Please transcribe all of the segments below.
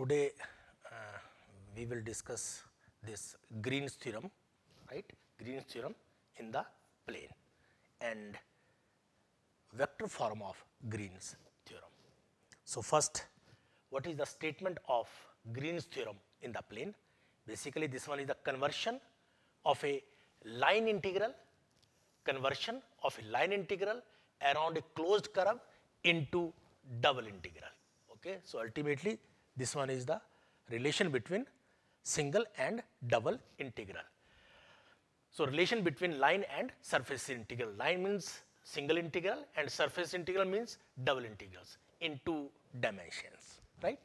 today uh, we will discuss this Green's theorem, right, Green's theorem in the plane and vector form of Green's theorem. So, first what is the statement of Green's theorem in the plane? Basically this one is the conversion of a line integral, conversion of a line integral around a closed curve into double integral. Okay? So, ultimately this one is the relation between single and double integral. So relation between line and surface integral. Line means single integral and surface integral means double integrals in two dimensions, right?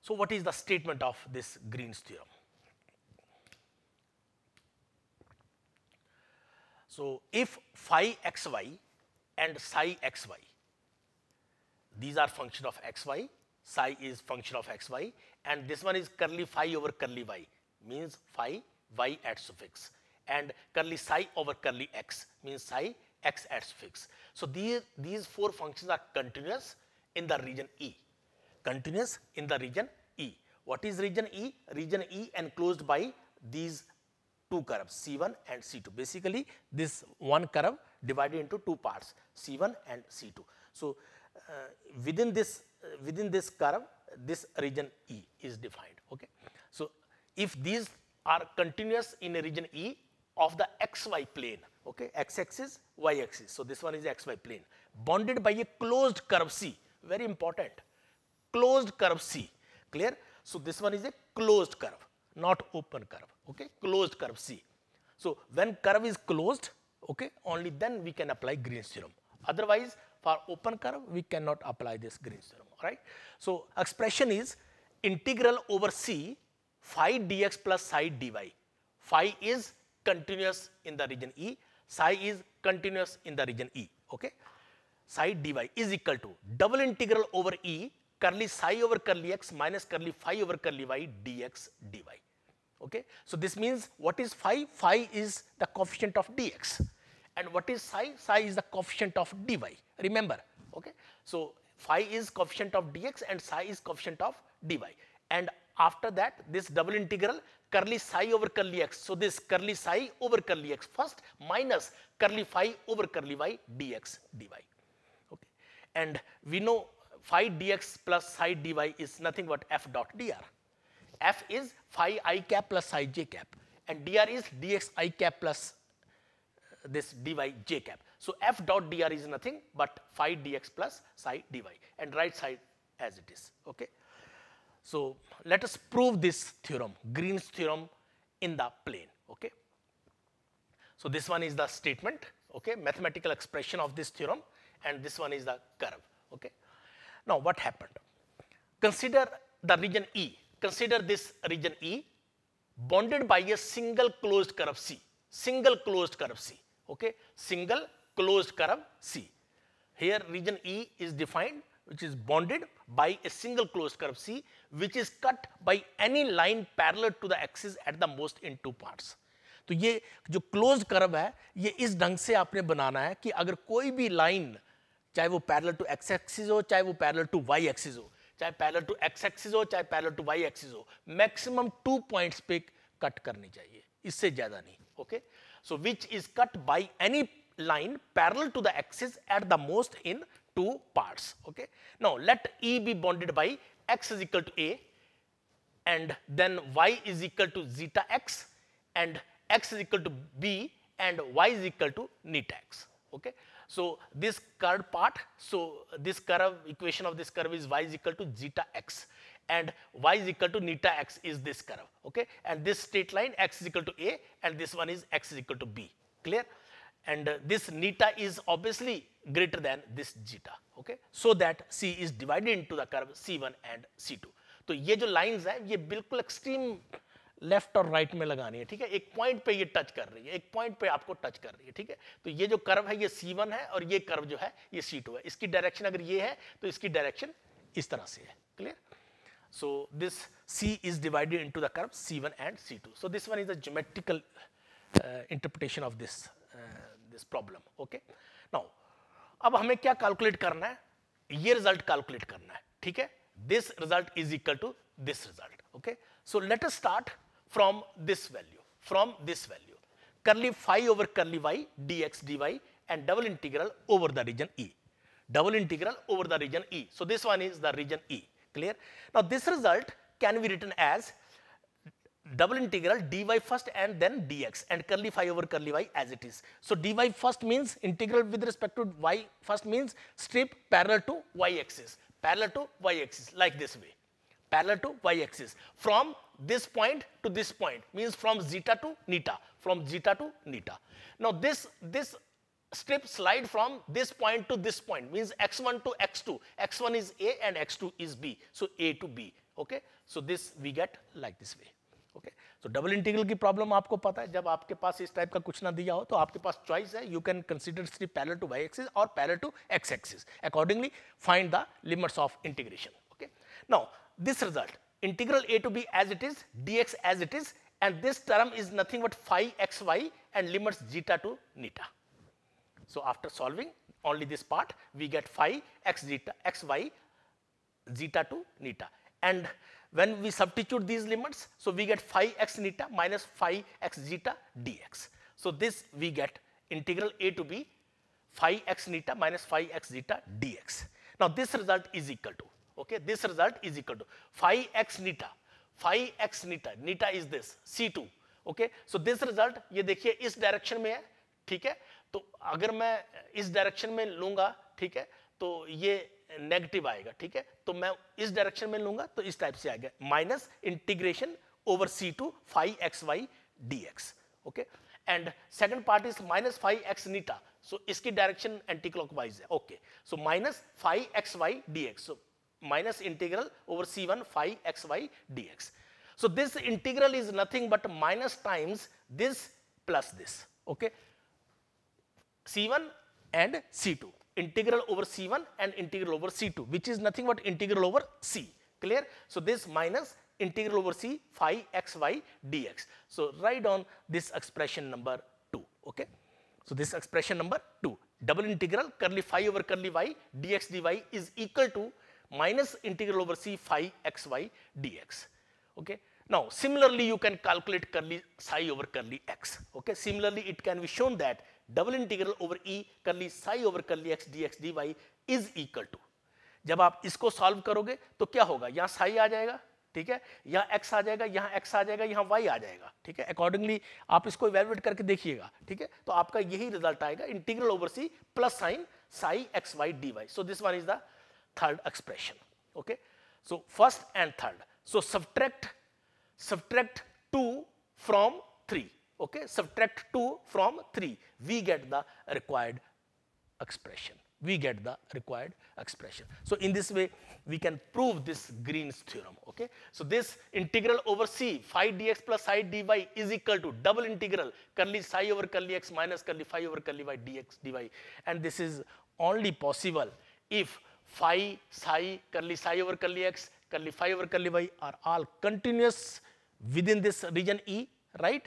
So what is the statement of this Green's theorem? So if phi xy and psi xy, these are function of xy psi is function of xy and this one is curly phi over curly y means phi y at suffix and curly psi over curly x means psi x at suffix. So, these, these four functions are continuous in the region E, continuous in the region E. What is region E? Region E enclosed by these two curves C1 and C2. Basically, this one curve divided into two parts C1 and C2. So, uh, within this within this curve this region E is defined. Okay. So, if these are continuous in a region E of the xy plane, okay, x axis, y axis. So, this one is xy plane bounded by a closed curve C, very important, closed curve C, clear. So, this one is a closed curve, not open curve, okay, closed curve C. So, when curve is closed, okay, only then we can apply Green's theorem. Otherwise, for open curve, we cannot apply this Green's theorem right? So expression is integral over c phi dx plus psi dy. Phi is continuous in the region E, psi is continuous in the region E, okay? Psi dy is equal to double integral over E curly psi over curly x minus curly phi over curly y dx dy. Okay? So this means what is phi? Phi is the coefficient of dx. And what is psi? Psi is the coefficient of dy. Remember. Okay? So phi is coefficient of dx and psi is coefficient of dy. And after that, this double integral curly psi over curly x. So, this curly psi over curly x first minus curly phi over curly y dx dy. Okay. And we know phi dx plus psi dy is nothing but f dot dr. f is phi i cap plus psi j cap and dr is dx i cap plus this dy j cap. So f dot dr is nothing but phi dx plus psi dy and right side as it is. Okay. So let us prove this theorem, Green's theorem in the plane. Okay. So this one is the statement, okay, mathematical expression of this theorem and this one is the curve. Okay. Now what happened? Consider the region E, consider this region E bounded by a single closed curve C, single closed curve C, okay, single closed curve C. Here region E is defined which is bounded by a single closed curve C which is cut by any line parallel to the axis at the most in two parts. तो ये जो close curve है ये इस ढंग से आपने बनाना है कि अगर कोई भी लाइन चाहे वो पैरल टू एक्स एक्सिस हो चाहे वो पैरल टू वाई एक्सिस हो चाहे पैरल टू एक्स एक्सिस हो चाहे पैरल टू वाई एक्सिस हो मैक्सिमम टू पॉइंट्स पे कट करनी चाहिए इससे ज़्यादा नहीं okay so which is cut by any line parallel to the axis at the most in two parts. Okay. Now let E be bounded by x is equal to A and then y is equal to zeta x and x is equal to B and y is equal to neta x. Okay. So this curved part, so this curve equation of this curve is y is equal to zeta x and y is equal to neta x is this curve okay and this straight line x is equal to a and this one is x is equal to b clear and this neta is obviously greater than this zeta okay so that c is divided into the curve c1 and c2 तो ये जो lines है ye bilkul extreme left और right right में लगानी है ठीक है एक पॉइंट पे ये टच कर रही है एक पॉइंट पे आपको टच कर रही है ठीक है तो ये जो कर्व है ये C1 है और ये कर्व जो है ये C2 है इसकी डायरेक्शन अगर ये है तो इसकी डायरेक्शन इस तरह से है clear so this C is divided into the curve C1 and C2 so this one is the geometrical interpretation of this this problem okay now अब हमें क्या कैलकुलेट करना है ये रिजल्ट कैलकुलेट करना है ठीक है this result is equal to this result okay so let us start from this value from this value curly five over curly Y D x D Y and double integral over the region E double integral over the region E so this one is the region E clear now this result can be return as double integral dy first and then dx and curly phi over curly y as it is. So dy first means integral with respect to y first means strip parallel to y axis, parallel to y axis like this way, parallel to y axis from this point to this point means from zeta to neta, from zeta to neta. Now this, this strip slide from this point to this point means x1 to x2, x1 is A and x2 is B, so A to B, okay. So this we get like this way. Okay so double integral की problem आपको पता है जब आपके पास इस type का कुछ ना दिया हो तो आपके पास चॉइस है you can consider C parallel to Y axis और parallel to X axis accordingly find the limits of integration okay now this result integral A to B as it is D X as it is and this term is nothing but five X Y and limits zeta to eta so after solving only this part we get five X zeta X Y zeta to eta and When we substitute these limits, so we get phi x neta minus phi x zeta dx. So this we get integral a to b phi x neta minus phi x zeta dx. Now this result is equal to, okay, this result is equal to phi x neta, phi x neta, neta is this, C2, okay. So this result ye dekhiye is direction mein hai theek hai to agar main is direction mein lunga theek hai to ye negative आएगा ठीक है तो मैं इस direction में लूंगा तो इस टाइप से आएगा minus integration over C two five X Y D X okay and second part is minus five X eta so इसकी डायरेक्शन एंटी क्लॉक है okay so minus five X Y D X minus integral over C one five X Y D X so this integral is nothing but minus times this plus this okay C one and C two integral over C1 and integral over C2 which is nothing but integral over C clear. So this minus integral over C phi xy dx. So write down this expression number 2 okay. So this expression number 2 double integral curly phi over curly y dx dy is equal to minus integral over C phi xy dx okay. Now similarly you can calculate curly psi over curly x okay. Similarly it can be shown that double integral over E curly psi over curly X D x D Y is equal to जब आप इसको solve करोगे तो क्या होगा यहाँ साई आ जाएगा ठीक है यहाँ एक्स आ जाएगा यहाँ एक्स आ जाएगा यहाँ वाई आ जाएगा ठीक है अकॉर्डिंगली आप इसको इवेलुएट करके देखिएगा ठीक है तो आपका यही रिजल्ट आएगा integral over C plus sign psi X Y D Y so this one is the third expression okay so first and third so subtract subtract two from three okay subtract 2 from 3 we get the required expression we get the required expression so in this way we can prove this green's theorem okay so this integral over c phi dx plus i dy is equal to double integral curly psi over curly x minus curly phi over curly y dx dy and this is only possible if phi psi curly psi over curly x curly phi over curly y are all continuous within this region e right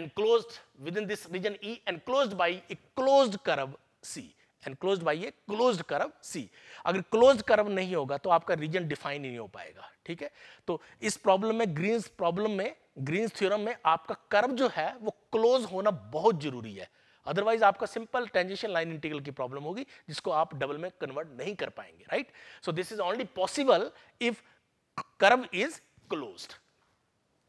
enclosed within this region E enclosed by a closed curve C enclosed by a closed curve C अगर closed curve नहीं होगा तो आपका region define नहीं हो पाएगा ठीक है तो इस problem में Green's problem में Green's theorem में आपका curve जो है वो close होना बहुत जरूरी है अदरवाइज आपका सिंपल ट्रांजिशन लाइन इंटीग्रल की प्रॉब्लम होगी जिसको आप डबल में कन्वर्ट नहीं कर पाएंगे right so this is only possible if curve is closed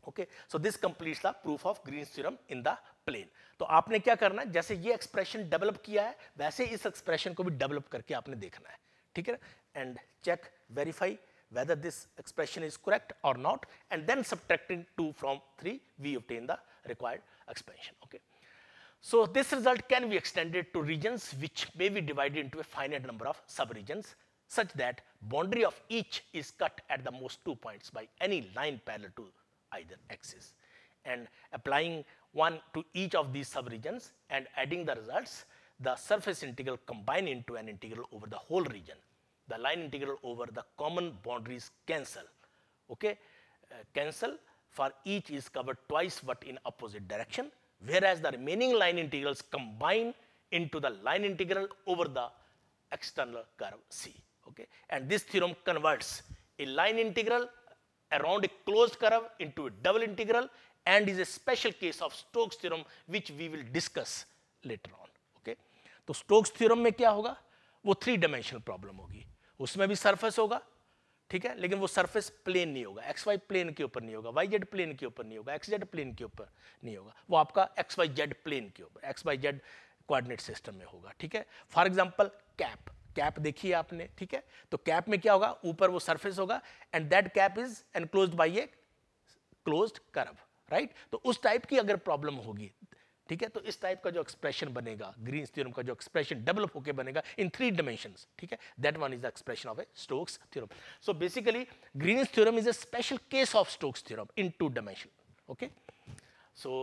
okay so this complete the proof of Green theorem in the plane तो आपने क्या करना है जैसे ये एक्सप्रेशन डेवलप किया है वैसे इस एक्सप्रेशन को भी डेवलप करके आपने देखना है ठीक है and check verify whether this expression is correct और not and then subtracting two from three we obtain the required expansion okay so this result can be extended to region which may be divided into a finite number of sub region such that boundary of each is cut at the most two points by any line parallel to either axis and applying one to each of these subregions and adding the results, the surface integral combine into an integral over the whole region. The line integral over the common boundaries cancel, okay, uh, cancel for each is covered twice but in opposite direction, whereas the remaining line integrals combine into the line integral over the external curve C, okay. And this theorem converts a line integral around a closed curve into a double integral and is a special case of Stokes theorem which we will discuss later on. Okay? तो Stokes theorem mein kya hoga wo three dimensional problem hogi usme bhi surface hoga theek hai lekin wo surface plane nahi hoga xy plane ke upar nahi hoga yz plane ke upar nahi hoga xz plane ke upar nahi hoga wo aapka xyz plane ke upar xyz coordinate system mein hoga theek hai for example cap cap देखी है आपने ठीक है तो cap में क्या होगा ऊपर वो सरफेस होगा and that cap is enclose by a close curve right तो उस टाइप की अगर प्रॉब्लम होगी ठीक है तो इस टाइप का जो एक्सप्रेशन बनेगा ग्रीन थ्योरम का जो एक्सप्रेशन डेवलप होकर बनेगा इन थ्री डिमेंशन ठीक है that one is the expression of a Stokes theorem so basically Green theorem is a special case of Stokes theorem in two dimension okay so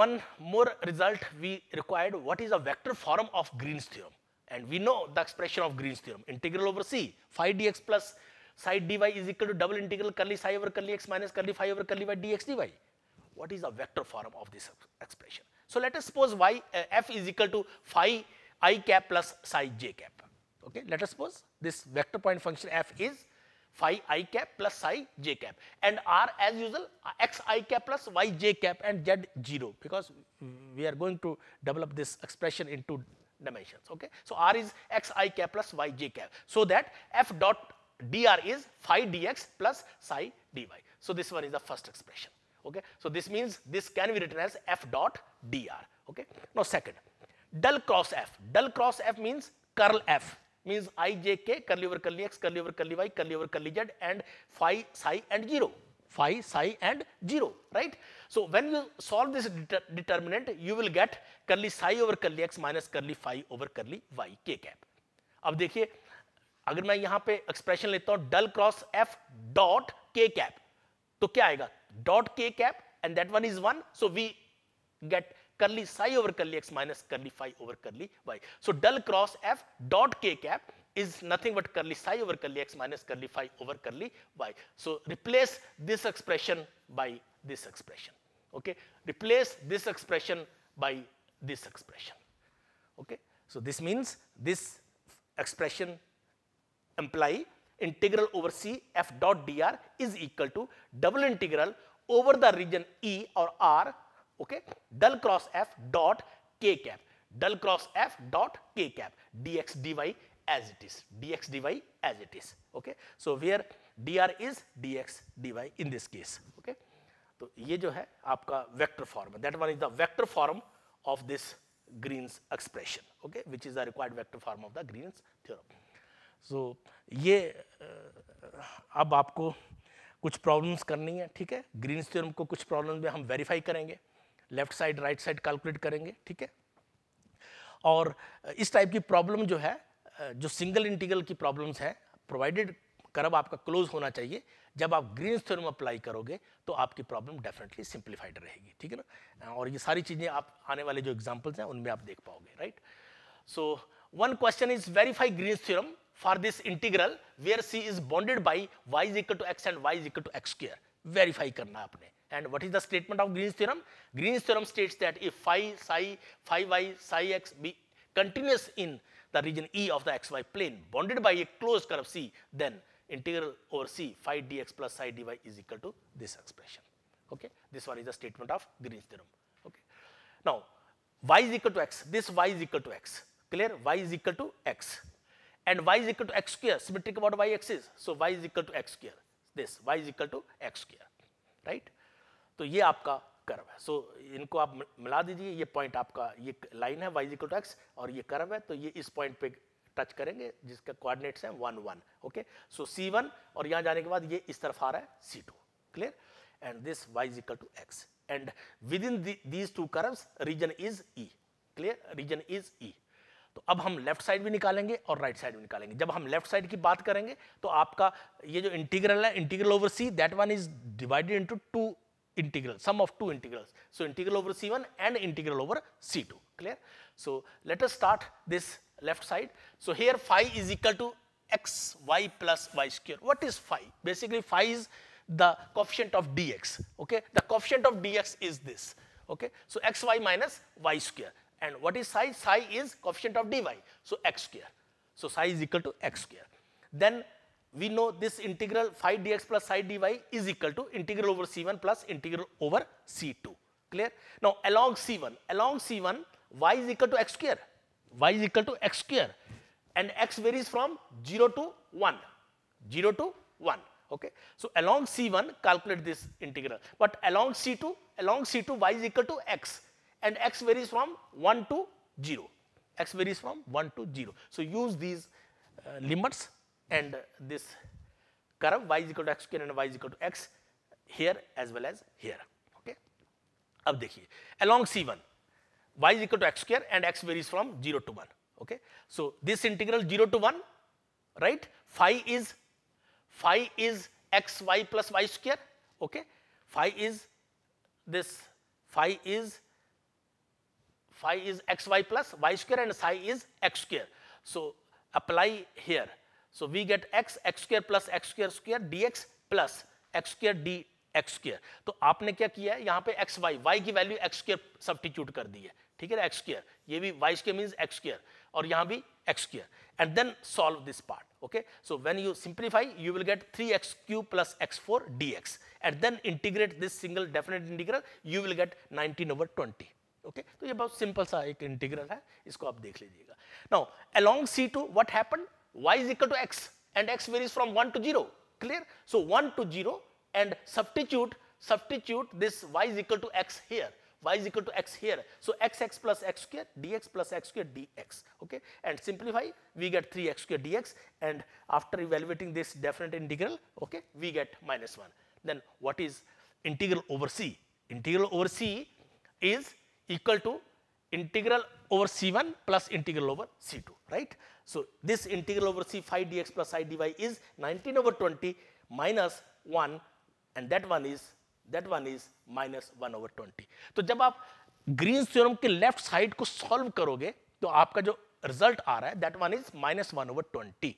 one more result we required what is a vector form of Green theorem And we know the expression of Green's theorem. Integral over C, phi dx plus psi dy is equal to double integral curly psi over curly x minus curly phi over curly y dx dy. What is the vector form of this expression? So let us suppose y uh, f is equal to phi i cap plus psi j cap. Okay, let us suppose this vector point function f is phi i cap plus psi j cap and r as usual uh, x i cap plus y j cap and z 0 because we are going to develop this expression into dimensions. Okay, so r is x i cap plus y j cap, so that f dot dr is phi dx plus psi dy. So this one is the first expression. Okay, so this means this can be written as f dot dr. Okay, now second, del cross f. Del cross f means curl f means i j k curly over curly x curly over curly y curly over curly z and phi psi and zero. phi, psi and 0, right? So when you solve this deter determinant, you will get curly psi over curly x minus curly phi over curly y k cap. अब देखिए अगर मैं यहां पे expression लेता हूं डल cross f dot k cap, तो क्या आएगा dot k cap and that one is one so we get curly psi over curly x minus curly phi over curly y. So del cross f dot k cap is nothing but curly psi over curly x minus curly phi over curly y. So replace this expression by this expression. Okay, replace this expression by this expression. Okay, so this means this expression imply integral over C f dot dr is equal to double integral over the region E or R. Okay, del cross f dot k cap del cross f dot k cap dx dy as it is, dx dy as it is. Okay? So, where dr is dx dy in this case. Okay? तो ये जो है आपका vector form है that one is the vector form of this Green's expression okay which is the required vector form of the Green's theorem so ये अब आपको कुछ प्रॉब्लम्स करनी है ठीक है ग्रीन्स थ्योरम को कुछ प्रॉब्लम में हम वेरीफाई करेंगे left side right side calculate करेंगे ठीक है और इस टाइप की प्रॉब्लम जो है जो सिंगल इंटीग्रल की प्रॉब्लम्स हैं प्रोवाइडेड कर्व आपका क्लोज होना चाहिए जब आप ग्रीन थ्योरम अप्लाई करोगे तो आपकी प्रॉब्लम डेफिनेटली सिंप्लीफाइड रहेगी ठीक है ना और ये सारी चीज़ें आप आने वाले जो एग्जाम्पल्स हैं उनमें आप देख पाओगे right so one question is verify Green theorem for this integral where C is bounded by y equal to x and y equal to x square verify करना है आपने and what is the statement of Green theorem Green theorem states that if phi psi phi y psi x be continuous in the region E of the xy plane bounded by a closed curve C, then integral over C phi dx plus psi dy is equal to this expression. Okay. This one is a statement of Green's theorem. Okay. Now, y is equal to x, this y is equal to x, clear? y is equal to x and y is equal to x square, symmetric about y axis. So, y is equal to x square, this y is equal to x square, right. तो ये आपका curve है सो so, इनको आप मिला दीजिए ये point आपका ये लाइन है वाइज इक्वल टू और ये कर्व है तो ये इस पॉइंट पे टच करेंगे जिसका कोऑर्डिनेट्स हैं one one okay so C one और यहाँ जाने के बाद ये इस तरफ आ रहा है C two clear and this y is equal to x and within these two curves region is E clear region is E तो अब हम लेफ्ट साइड भी निकालेंगे और राइट साइड भी निकालेंगे जब हम लेफ्ट साइड की बात करेंगे तो आपका ये जो इंटीग्रल है integral over C that one is divided into two integral, sum of two integrals. So integral over C1 and integral over C2, clear? So let us start this left side. So here phi is equal to x y plus y square. What is phi? Basically phi is the coefficient of dx, okay? The coefficient of dx is this, okay? So xy minus y square. And what is psi? Psi is coefficient of dy, so x square. So psi is equal to x square. Then we know this integral phi dx plus psi dy is equal to integral over c1 plus integral over c2 clear now along c1 along c1 y is equal to x square y is equal to x square and x varies from 0 to 1 0 to 1 okay so along c1 calculate this integral but along c2 along c2 y is equal to x and x varies from 1 to 0 x varies from 1 to 0 so use these uh, limits and this curve y is equal to x square and y is equal to x here as well as here okay ab dekhiye along c1 y is equal to x square and x varies from 0 to 1 okay so this integral 0 to 1 right phi is phi is xy plus y square okay phi is this phi is phi is xy plus y square and psi is x square so apply here So we get x x square plus x square square dx plus x square d x square तो आपने क्या किया है यहाँ पे x y y की value x square substitute कर दी है ठीक है एक्स स्क्र ये भी y square means x square और यहाँ भी x square and then solve this part okay so when you simplify you will get three x cube plus x four d x and then integrate this single definite integral you will gate nineteen over twenty okay तो ये बहुत simple सा एक integral है इसको आप देख लीजिएगा now along C two what happen y is equal to x and x varies from 1 to 0 clear so 1 to 0 and substitute substitute this y is equal to x here y is equal to x here so x x plus x square dx plus x square dx okay and simplify we get 3x square dx and after evaluating this definite integral okay we get minus 1 then what is integral over c integral over c is equal to integral over C1 plus integral over C2, right? So, this integral over c5 dx plus I dy is 19 over 20 minus 1 and that one is that one is minus 1 over 20. to jab aap Green theorem ke left side ko solve karoge to aapka jo result aa raha hai that one is minus 1 over 20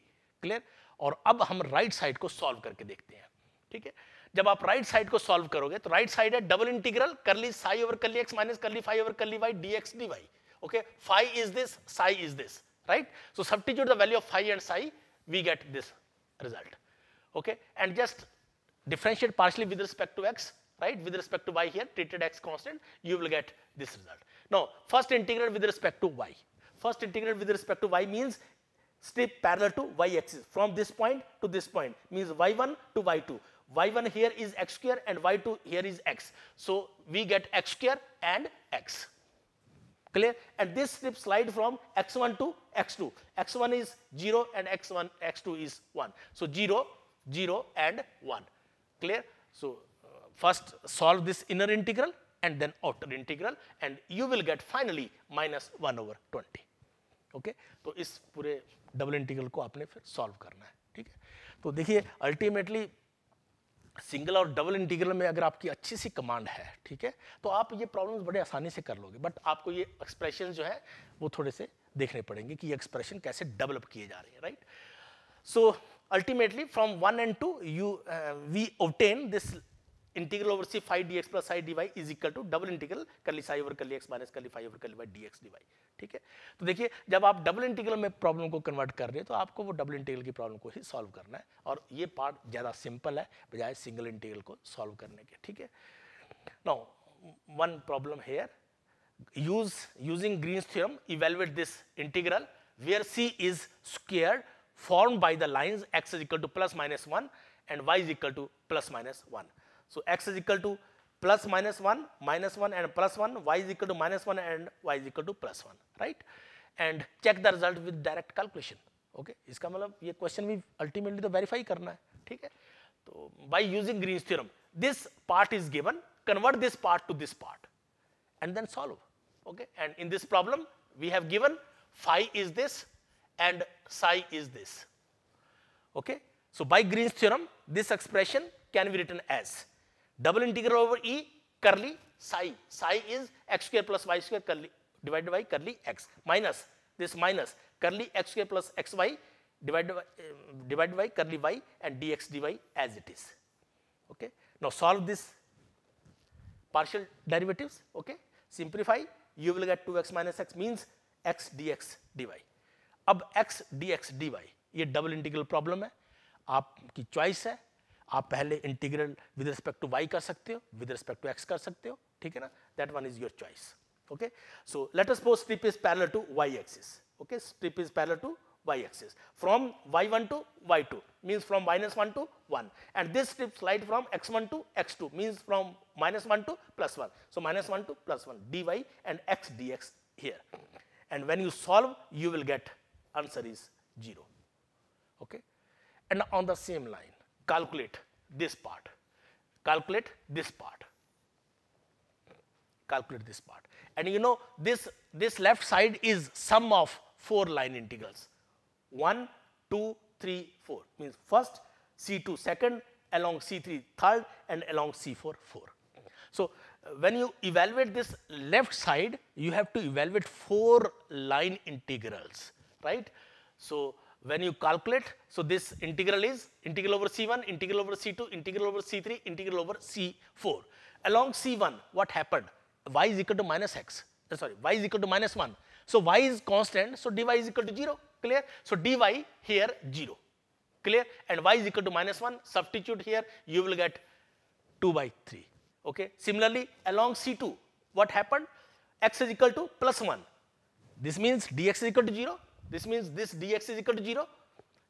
clear aur ab hum right side ko solve karke dekhte hain theek hai जब आप right side को solve करोगे तो right side है double integral curly psi over curly x minus curly five over curly Y D x D y okay phi is this psi is this right so substitute जो the value of phi and psi we get this result okay and just differentiate partially with respect to x right with respect to y here treated x constant you will get this result no first integral with respect to y first integral with respect to y means step parallel to Y axis from this point to this point means y one to y two y1 here is x square and y2 here is x. So we get x square and x. Clear? And this slip slide from x1 to x2. x1 is 0 and x1, x2 is 1. So 0, 0 and 1. Clear? So uh, first solve this inner integral and then outer integral and you will get finally minus 1 over 20. Okay okay? तो इस पूरे double integral को आपने फिर solve करना है ठीक है तो देखिए अल्टीमेटली सिंगल और डबल इंटीग्रल में अगर आपकी अच्छी सी कमांड है ठीक है तो आप ये प्रॉब्लम्स बड़े आसानी से कर लोगे बट आपको ये एक्सप्रेशन जो है वो थोड़े से देखने पड़ेंगे कि ये एक्सप्रेशन कैसे डेवलप किए जा रहे हैं right so ultimately from one and two you we we this integral over C phi d x plus psi d Y is equal to double integral curly psi over curly x minus curly phi over curly y D x D y ठीक है तो देखिए जब आप double integral में problem को convert कर रहे हैं तो आपको वो डबल इंटीग्रल की प्रॉब्लम को ही सॉल्व करना है और ये पार्ट ज़्यादा सिंपल है बजाय सिंगल इंटीग्रल को सॉल्व करने के ठीक है no one problem here use using green's theorem evaluate this integral where C is squared form by the lines x is equal to plus minus one and y is equal to plus minus one So, x is equal to plus minus 1, minus 1 and plus 1, y is equal to minus 1 and y is equal to plus 1, right? And check the result with direct calculation, okay? इसका मतलब ये question we ultimately to verify करना है, ठीक by using Green's theorem, this part is given, convert this part to this part, and then solve, okay? And in this problem, we have given phi is this and psi is this, okay? So by Green's theorem, this expression can be written as double integral over E curly psi psi is x square plus y square curly divide by curly x minus this minus curly x square plus x y divide divide by curly y and d x D y as it is okay now solve this partial derivative okay simplify you will get two x minus x means x D x D Y अब x D x D y ये double integral problem है आपकी choice है आप पहले integral with respect to y कर सकते हो विद रिस्पेक्ट टू एक्स कर सकते हो ठीक है ना that one is your choice okay so let us pose strip is parallel to Y axis okay strip is parallel to Y axis from y one to y two means from minus one to one and this strip slide from x one to x two means from minus one to plus one so minus one to plus one d Y and x D x here and when you solve you will get answer is zero okay and on the same line calculate this part, calculate this part, calculate this part. And you know this, this left side is sum of 4 line integrals 1, 2, 3, 4 means first C2 second along C3 third and along C4 4. So, uh, when you evaluate this left side you have to evaluate 4 line integrals right. So, when you calculate, so this integral is integral over C1, integral over C2, integral over C3, integral over C4. Along C1, what happened? y is equal to minus x, uh, sorry, y is equal to minus 1. So y is constant, so dy is equal to 0, clear? So dy here 0, clear? And y is equal to minus 1, substitute here, you will get 2 by 3, okay? Similarly, along C2, what happened? x is equal to plus 1. This means dx is equal to 0, this means this dx is equal to 0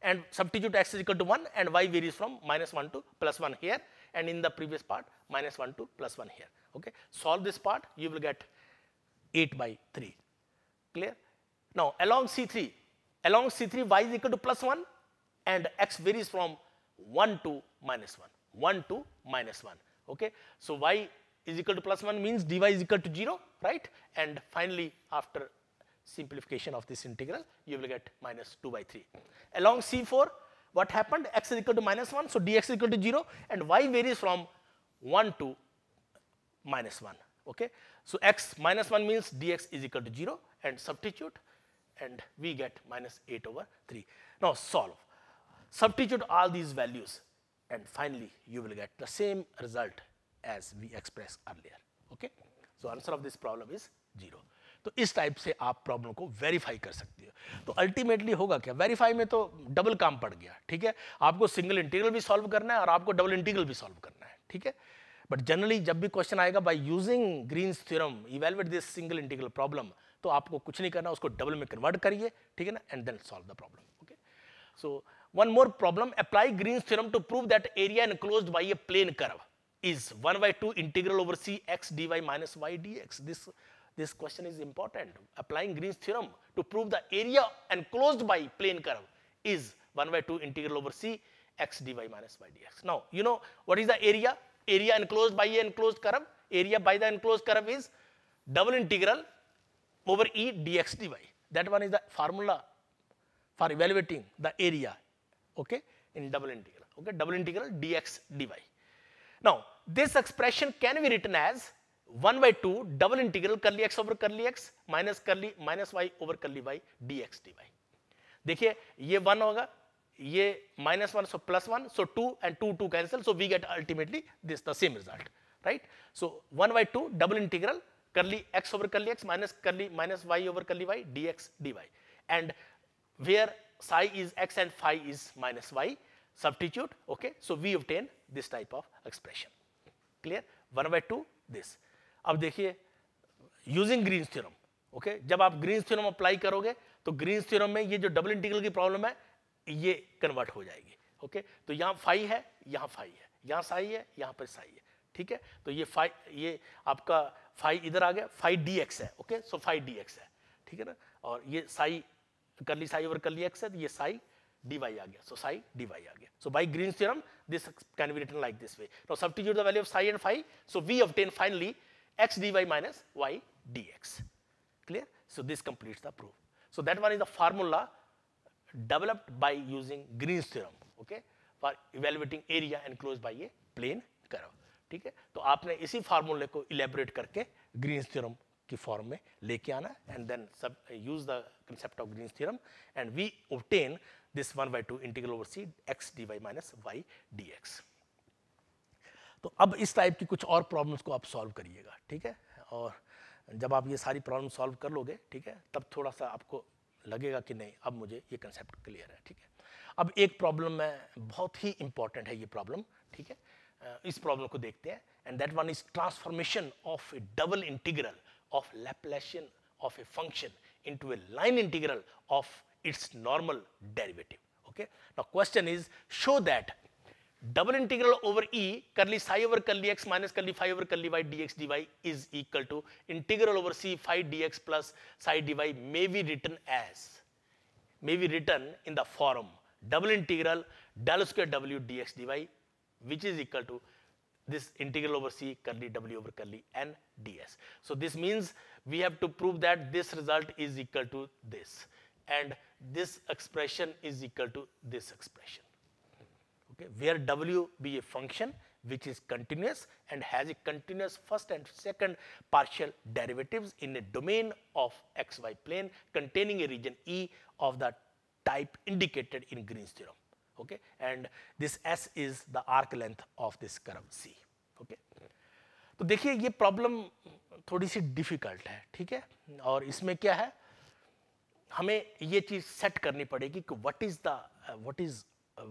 and substitute x is equal to 1 and y varies from minus 1 to plus 1 here and in the previous part minus 1 to plus 1 here. Okay. Solve this part you will get 8 by 3 clear. Now along C3 along C3 y is equal to plus 1 and x varies from 1 to minus 1 1 to minus 1 okay. So y is equal to plus 1 means dy is equal to 0 right and finally after simplification of this integral, you will get minus 2 by 3. Along C4, what happened? x is equal to minus 1, so dx is equal to 0 and y varies from 1 to minus 1, okay. So x minus 1 means dx is equal to 0 and substitute and we get minus 8 over 3. Now solve, substitute all these values and finally you will get the same result as we expressed earlier, okay. So answer of this problem is 0. तो इस type से आप problem को verify कर सकते हो तो ultimately होगा क्या वेरीफाई में तो डबल काम पड़ गया ठीक है आपको सिंगल इंटीग्रल भी सॉल्व करना है और आपको डबल इंटीग्रल भी सॉल्व करना है ठीक है बट जनरली जब भी क्वेश्चन आएगा by using Green theorem evaluate this single integral problem तो आपको कुछ नहीं करना उसको डबल में कन्वर्ट करिए ठीक है ना and then solve the problem okay so one more problem apply Green theorem to prove that area enclosed by a plane curve is one by two integral over C x D y minus y D x this This question is important. Applying Green's theorem to prove the area enclosed by plane curve is 1 by 2 integral over c x dy minus y dx. Now, you know what is the area? Area enclosed by a enclosed curve. Area by the enclosed curve is double integral over e dx dy. That one is the formula for evaluating the area okay, in double integral, okay, double integral dx dy. Now, this expression can be written as one by two double integral curly x over curly x minus curly minus y over curly Y D x D y देखिए ये one होगा ये minus one so plus one so two and two two cancel so we get ultimately this the same result right so one by two double integral curly x over curly x minus curly minus y over curly Y D x D Y and where psi is x and phi is minus y substitute okay so we obtain this type of expression clear 1 by 2 this अब देखिए using Green theorem okay जब आप green theorem apply करोगे तो green theorem में ये जो double integral की प्रॉब्लम है ये कन्वर्ट हो जाएगी ओके तो यहाँ फाइव है यहाँ फाइव है यहाँ साई है यहाँ पर साई है ठीक है तो ये फाइव ये आपका फाइव इधर आ गया फाइव डी एक्स है okay so phi d x है ठीक है ना और ये साई करली साई और करली एक्स है तो ये साई dy आ गया so साई dy आ गया so by green's theorem this can be written like this way now substitute the value of psi and phi so we obtain finally x dy minus y dx. Clear? So this completes the proof. So that one is the formula developed by using Green's theorem, okay, for evaluating area enclosed by a plane curve. ठीक है तो आपने इसी फार्मूले को elaborate करके Green's theorem की form में लेके आना then sub, uh, use the concept of Green's theorem and we obtain this 1 by 2 integral over c x dy minus y dx. तो अब इस टाइप की कुछ और प्रॉब्लम्स को आप सॉल्व करिएगा ठीक है और जब आप ये सारी प्रॉब्लम सॉल्व कर लोगे ठीक है तब थोड़ा सा आपको लगेगा कि नहीं अब मुझे ये कंसेप्ट क्लियर है ठीक है अब एक प्रॉब्लम है बहुत ही इंपॉर्टेंट है ये प्रॉब्लम ठीक है इस प्रॉब्लम को देखते हैं and that one is transformation of a double integral of Laplacian of a function into a line integral of its normal derivative okay now question is show that double integral over e curly psi over curly x minus curly phi over curly y dx dy is equal to integral over c phi dx plus psi dy may be written as may be written in the form double integral del square w dx dy which is equal to this integral over c curly w over curly n ds. So this means we have to prove that this result is equal to this and this expression is equal to this expression. okay, where W be a function which is continuous and has a continuous first and second partial derivatives in a domain of xy plane containing a region E of the type indicated in Green's theorem. Okay, and this S is the arc length of this curve C. Okay. तो देखिए ये problem थोड़ी सी difficult है ठीक है और इसमें क्या है हमें ये चीज़ सेट करनी पड़ेगी कि what is the what is uh,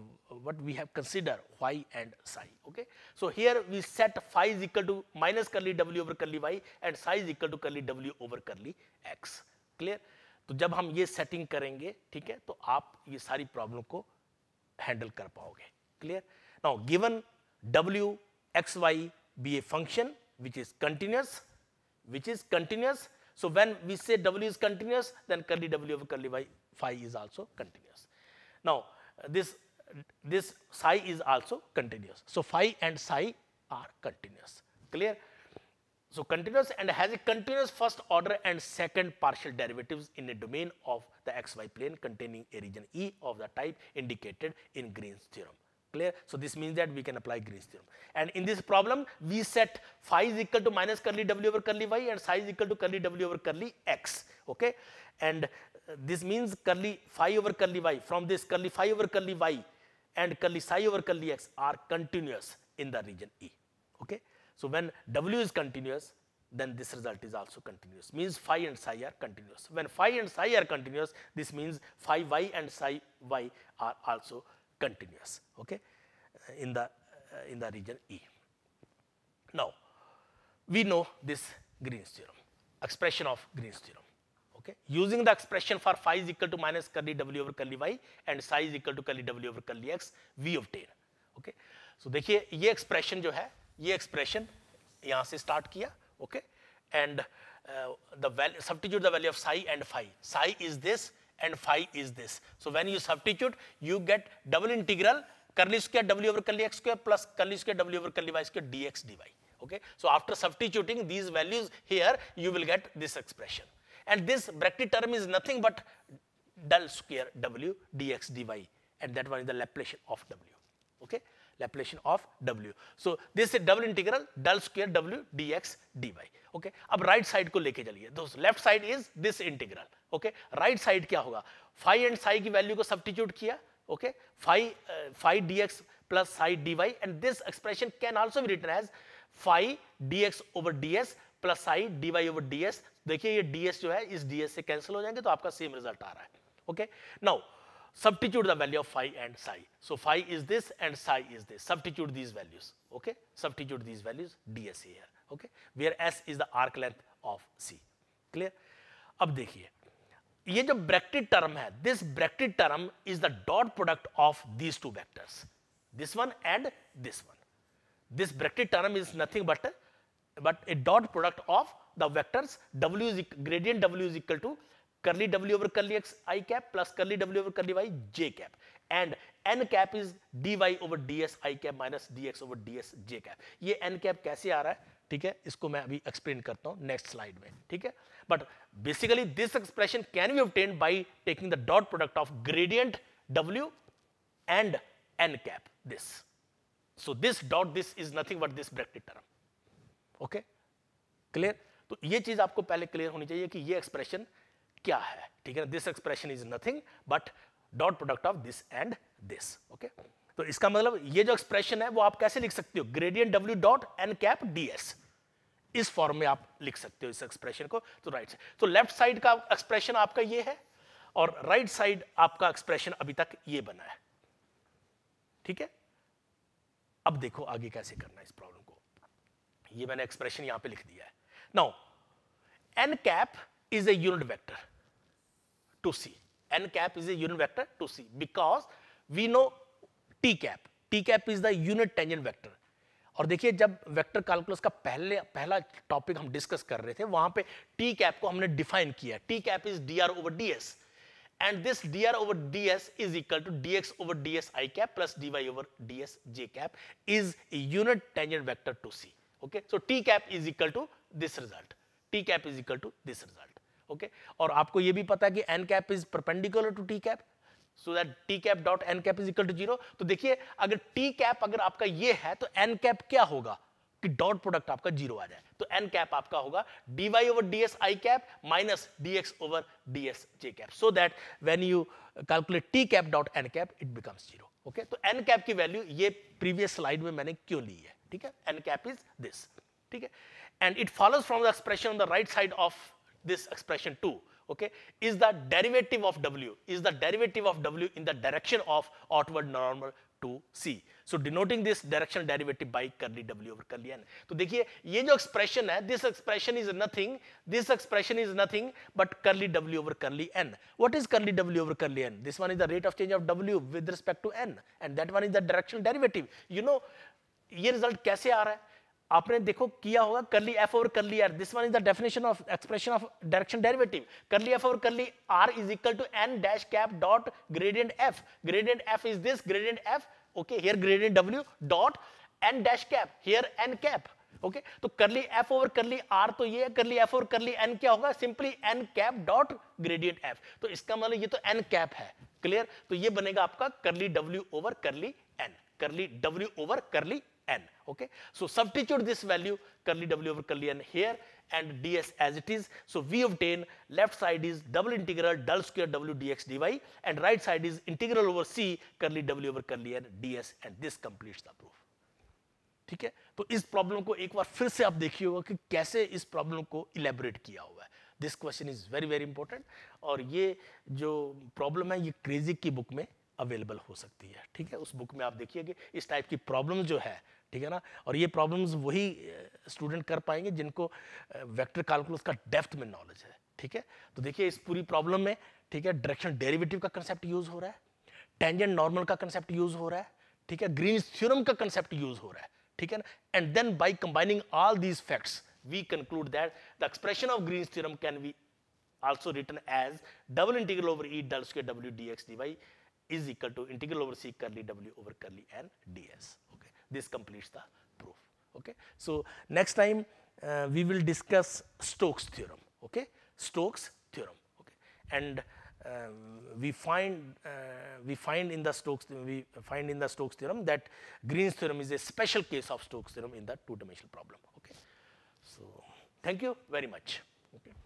what we have considered y and psi okay so here we set phi is equal to minus curly w over curly y and psi is equal to curly w over curly x clear तो जब हम ये setting करेंगे ठीक है तो आप ये सारी प्रॉब्लम को हैंडल कर पाओगे clear now given w x y be a function which is continuous which is continuous so when we say w is continuous then curly w over curly y phi is also continuous now this this psi is also continuous. So, phi and psi are continuous, clear? So, continuous and has a continuous first order and second partial derivatives in a domain of the xy plane containing a region E of the type indicated in Green's theorem, clear? So, this means that we can apply Green's theorem. And in this problem, we set phi is equal to minus curly w over curly y and psi is equal to curly w over curly x, okay? And this means curly phi over curly y from this curly phi over curly y and curly psi over curly x are continuous in the region E. Okay? So, when W is continuous, then this result is also continuous means phi and psi are continuous. When phi and psi are continuous, this means phi y and psi y are also continuous okay, uh, in, the, uh, in the region E. Now, we know this Green's theorem, expression of Green's theorem. okay using the expression for phi is equal to minus curly w over curly y and psi is equal to curly w over curly x we obtain okay so dekhiye ye expression jo hai ye expression yahan se start kiya okay and uh, the value substitute the value of psi and phi psi is this and phi is this so when you substitute you get double integral curly square w over curly x square plus curly square w over curly y square dx dy okay so after substituting these values here you will get this expression And this bracket term is nothing but del square w dx dy and that one is the Laplacian of w. Okay, Laplacian of w. So this is double integral del square w dx dy. Okay, अब right side को लेके चलिए Those left side is this integral. Okay, right side kya hoga? Phi and psi ki value ko substitute kiya. Okay, phi phi d x plus psi d Y and this expression can also be return as phi d x over d s plus देखिए ये DS जो है इस DS से cancel हो जाएंगे तो आपका सेम रिजल्ट आ रहा है okay now substitute the value of phi and psi so phi is this and psi is this substitute these values okay substitute these values d s okay where s is the arc length of C clear अब देखिए ये जो bracketed term है this bracketed term is the dot product of these two vectors this one and this one this bracketed term is nothing but but A dot product of the vectors w is gradient w is equal to curly w over curly x i cap plus curly w over curly y j cap and n cap is dy over ds i cap minus dx over ds j cap ye n cap kaise aa raha hai theek hai isko main abhi explain karta hu next slide mein theek hai but basically this expression can be obtained by taking the dot product of gradient w and n cap this so this dot this is nothing but this bracket term okay clear तो ये चीज़ आपको पहले clear होनी चाहिए कि ये expression क्या है ठीक है this expression is nothing but dot product of this and this okay तो इसका मतलब ये जो एक्सप्रेशन है वो आप कैसे लिख सकते हो gradient W dot n cap d s इस फॉर्म में आप लिख सकते हो इस एक्सप्रेशन को तो राइट right तो लेफ्ट साइड का एक्सप्रेशन आपका ये है और राइट right साइड आपका एक्सप्रेशन अभी तक ये बना है ठीक है अब देखो आगे कैसे करना है इस प्रॉब्लम को ये मैंने एक्सप्रेशन यहां पे लिख दिया है Now, n cap is a unit vector to C. n cap is a unit vector to C because we know t cap. t cap is the unit tangent vector. और देखिए जब वेक्टर कैलकुलस का पहले पहला topic हम discuss कर रहे थे वहां पे टी कैप को हमने डिफाइन किया t cap is d r over d s and this d r over d s is equal to d x over d s i cap plus d y over d s j cap is unit tangent vector to C okay so t cap is equal to this result t cap is equal to this result okay और आपको ये भी पता है कि n cap is perpendicular to t cap so that t cap dot n cap is equal to zero तो देखिए अगर t cap अगर आपका ये है तो n cap क्या होगा कि डॉट प्रोडक्ट आपका जीरो आ जाए तो एन कैप आपका होगा d y over d s i cap minus d x over d s j cap so that when you calculate t cap dot n cap it becomes zero okay तो n cap की value ये previous slide में मैंने क्यों ली है ठीक है n cap is this ठीक and it follows from the expression on the right side of this expression too okay is the derivative of w is the derivative of w in the direction of outward normal to c. So denoting this direction derivative by curly w over curly n. So देखिए ये expression है this expression is nothing this expression is nothing but curly w over curly n. What is curly w over curly n? This one is the rate of change of w with respect to n and that one is the directional derivative. You know ये result कैसे आ रहा है आपने देखो किया होगा curly F over curly R this one is the definition of expression of direction derivative curly F over curly R is equal to N dash cap dot gradient F gradient F is this gradient F okay here gradient W dot N dash cap here N cap okay तो curly F over curly are तो ये है करली F over curly N क्या होगा simply N cap dot gradient F तो इसका मतलब ये तो एन कैप है क्लियर तो ये बनेगा आपका curly W over curly N curly W over curly n. Okay, so substitute this value curly w over curly n here and ds as it is. So we obtain left side is double integral del square w dx dy and right side is integral over c curly w over curly n ds and this completes the proof. ठीक है तो इस problem को एक बार फिर से आप देखिए होगा कि कैसे इस प्रॉब्लम को इलेबोरेट किया हुआ है this question is very very important और ये जो प्रॉब्लम है ये क्रेजिक की बुक में अवेलेबल हो सकती है ठीक है उस बुक में आप देखिए कि इस टाइप की प्रॉब्लम जो है ठीक है ना और ये प्रॉब्लम्स वही स्टूडेंट कर पाएंगे जिनको वेक्टर कैलकुलस का डेप्थ में नॉलेज है ठीक है तो देखिए इस पूरी प्रॉब्लम में ठीक है डायरेक्शन डेरिवेटिव का कंसेप्ट यूज हो रहा है टेंजेंट नॉर्मल का कंसेप्ट यूज हो रहा है ठीक है ग्रीन थ्योरम का कंसेप्ट यूज हो रहा है ठीक है ना and then by combining all these facts we conclude that the expression of Green's theorem can be also written as double integral over E del square W dx dy is equal to integral over C curly W over curly N ds. Okay. This completes the proof. Okay. So, next time uh, we will discuss Stokes theorem. Okay. Stokes theorem. Okay. And um, we find uh, we find in the Stokes we find in the Stokes theorem that Green's theorem is a special case of Stokes theorem in the two-dimensional problem. Okay. So, thank you very much. Okay.